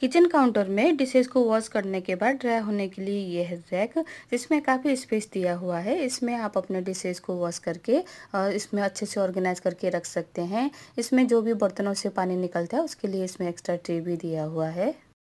kitchen counter में dishes को wash करने के बाद ड्राई होने के लिए यह है रैक जिसमें काफ़ी स्पेस दिया हुआ है इसमें आप अपने डिशेज को वॉश करके और इसमें अच्छे से ऑर्गेनाइज करके रख सकते हैं इसमें जो भी बर्तनों से पानी निकलता है उसके लिए इसमें एक्स्ट्रा ट्रे भी दिया हुआ है